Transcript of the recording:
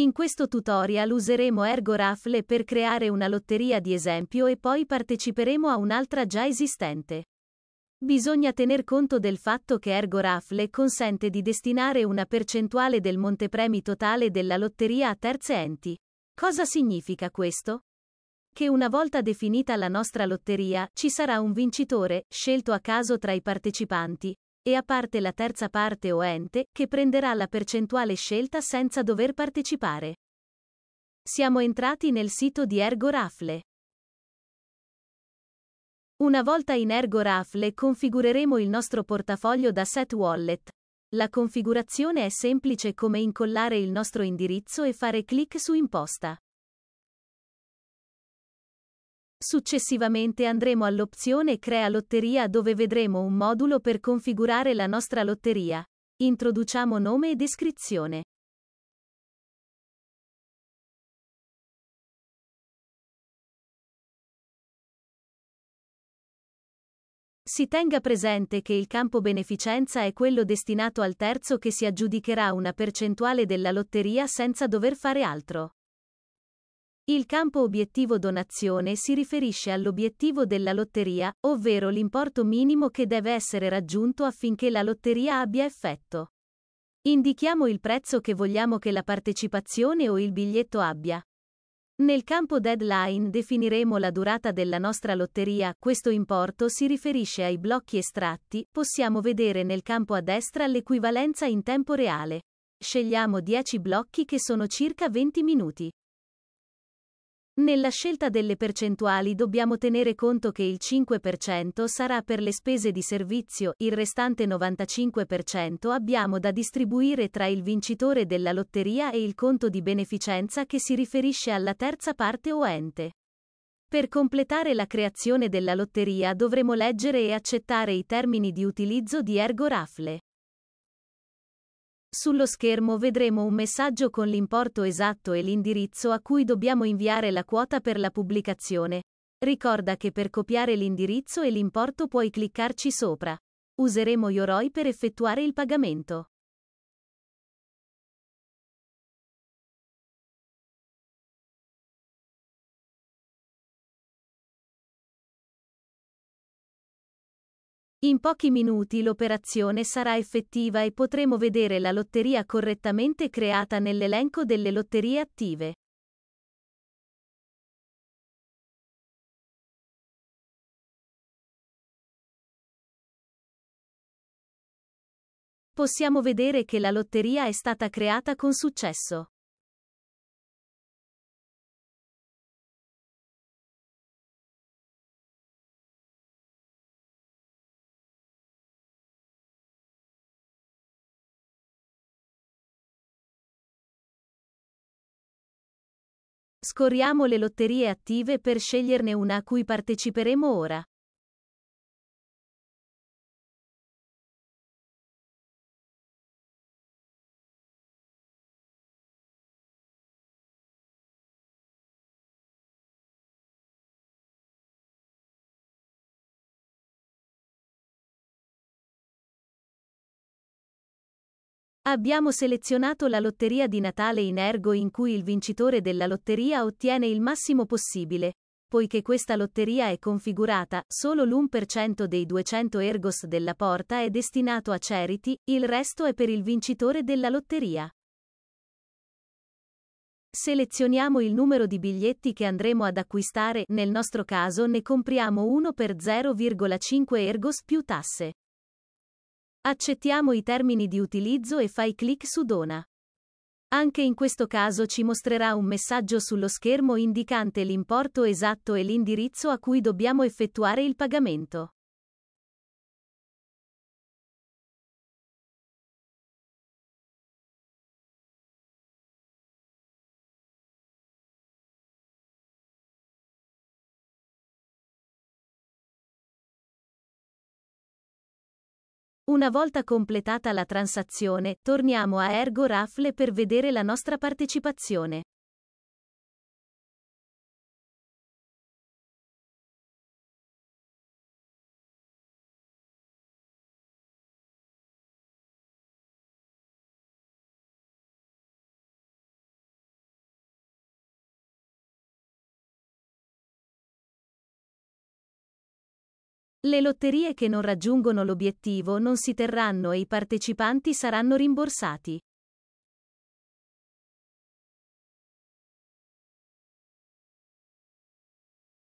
In questo tutorial useremo Ergo Raffle per creare una lotteria di esempio e poi parteciperemo a un'altra già esistente. Bisogna tener conto del fatto che Ergo Raffle consente di destinare una percentuale del montepremi totale della lotteria a terze enti. Cosa significa questo? Che una volta definita la nostra lotteria, ci sarà un vincitore, scelto a caso tra i partecipanti, e a parte la terza parte o ente, che prenderà la percentuale scelta senza dover partecipare. Siamo entrati nel sito di Ergo Rafle. Una volta in Ergo Rafle configureremo il nostro portafoglio da Set Wallet. La configurazione è semplice come incollare il nostro indirizzo e fare clic su Imposta. Successivamente andremo all'opzione Crea lotteria dove vedremo un modulo per configurare la nostra lotteria. Introduciamo nome e descrizione. Si tenga presente che il campo beneficenza è quello destinato al terzo che si aggiudicherà una percentuale della lotteria senza dover fare altro. Il campo obiettivo donazione si riferisce all'obiettivo della lotteria, ovvero l'importo minimo che deve essere raggiunto affinché la lotteria abbia effetto. Indichiamo il prezzo che vogliamo che la partecipazione o il biglietto abbia. Nel campo deadline definiremo la durata della nostra lotteria, questo importo si riferisce ai blocchi estratti, possiamo vedere nel campo a destra l'equivalenza in tempo reale. Scegliamo 10 blocchi che sono circa 20 minuti. Nella scelta delle percentuali dobbiamo tenere conto che il 5% sarà per le spese di servizio, il restante 95% abbiamo da distribuire tra il vincitore della lotteria e il conto di beneficenza che si riferisce alla terza parte o ente. Per completare la creazione della lotteria dovremo leggere e accettare i termini di utilizzo di Ergo Rafle. Sullo schermo vedremo un messaggio con l'importo esatto e l'indirizzo a cui dobbiamo inviare la quota per la pubblicazione. Ricorda che per copiare l'indirizzo e l'importo puoi cliccarci sopra. Useremo Yoroi per effettuare il pagamento. In pochi minuti l'operazione sarà effettiva e potremo vedere la lotteria correttamente creata nell'elenco delle lotterie attive. Possiamo vedere che la lotteria è stata creata con successo. Scorriamo le lotterie attive per sceglierne una a cui parteciperemo ora. Abbiamo selezionato la lotteria di Natale in ergo in cui il vincitore della lotteria ottiene il massimo possibile, poiché questa lotteria è configurata, solo l'1% dei 200 ergos della porta è destinato a charity, il resto è per il vincitore della lotteria. Selezioniamo il numero di biglietti che andremo ad acquistare, nel nostro caso ne compriamo uno per 0,5 ergos più tasse. Accettiamo i termini di utilizzo e fai clic su Dona. Anche in questo caso ci mostrerà un messaggio sullo schermo indicante l'importo esatto e l'indirizzo a cui dobbiamo effettuare il pagamento. Una volta completata la transazione, torniamo a Ergo Raffle per vedere la nostra partecipazione. Le lotterie che non raggiungono l'obiettivo non si terranno e i partecipanti saranno rimborsati.